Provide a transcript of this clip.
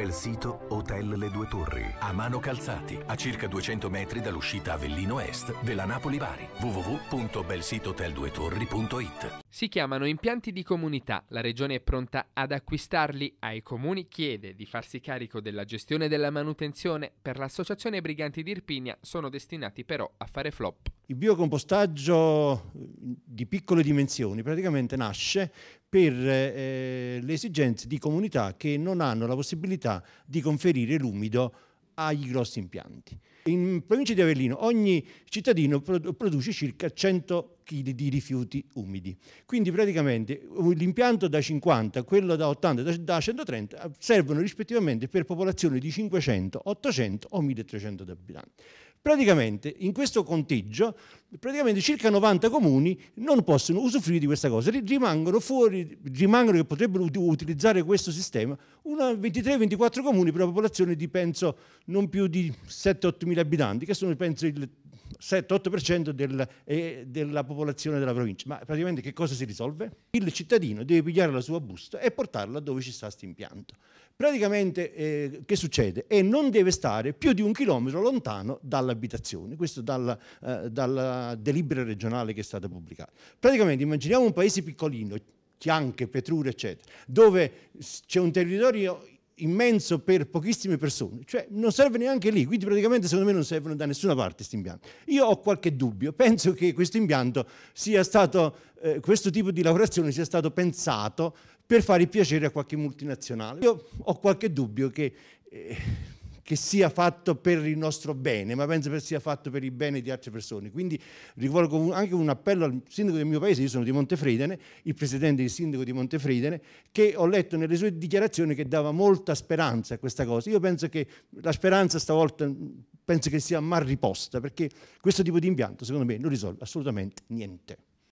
bel sito Hotel Le Due Torri, a mano calzati, a circa 200 metri dall'uscita Avellino Est della Napoli-Bari. www.belsitohotelduetorri.it Si chiamano impianti di comunità, la regione è pronta ad acquistarli, ai comuni chiede di farsi carico della gestione della manutenzione, per l'associazione Briganti d'Irpinia sono destinati però a fare flop. Il biocompostaggio di piccole dimensioni praticamente nasce per eh, le esigenze di comunità che non hanno la possibilità di conferire l'umido agli grossi impianti. In provincia di Avellino ogni cittadino produce circa 100 kg di rifiuti umidi, quindi praticamente l'impianto da 50, quello da 80 e da 130 servono rispettivamente per popolazioni di 500, 800 o 1300 abitanti. Praticamente in questo conteggio praticamente circa 90 comuni non possono usufruire di questa cosa, rimangono fuori, rimangono che potrebbero utilizzare questo sistema 23-24 comuni per una popolazione di penso non più di 7-8 mila abitanti, che sono penso il 7-8% del, eh, della popolazione della provincia. Ma praticamente che cosa si risolve? Il cittadino deve pigliare la sua busta e portarla dove ci sta questo impianto. Praticamente eh, che succede? E non deve stare più di un chilometro lontano dall'abitazione, questo dalla, eh, dalla delibera regionale che è stata pubblicata. Praticamente immaginiamo un paese piccolino, Chianche, Petrure, eccetera, dove c'è un territorio immenso per pochissime persone, cioè non serve neanche lì, quindi praticamente secondo me non servono da nessuna parte questi impianti. Io ho qualche dubbio, penso che questo impianto sia stato, eh, questo tipo di lavorazione sia stato pensato per fare piacere a qualche multinazionale. Io ho qualche dubbio che eh, che sia fatto per il nostro bene, ma penso che sia fatto per il bene di altre persone. Quindi rivolgo anche un appello al sindaco del mio paese, io sono di Montefredene, il presidente del sindaco di Montefredene, che ho letto nelle sue dichiarazioni che dava molta speranza a questa cosa. Io penso che la speranza stavolta mm, penso che sia mal riposta, perché questo tipo di impianto secondo me non risolve assolutamente niente.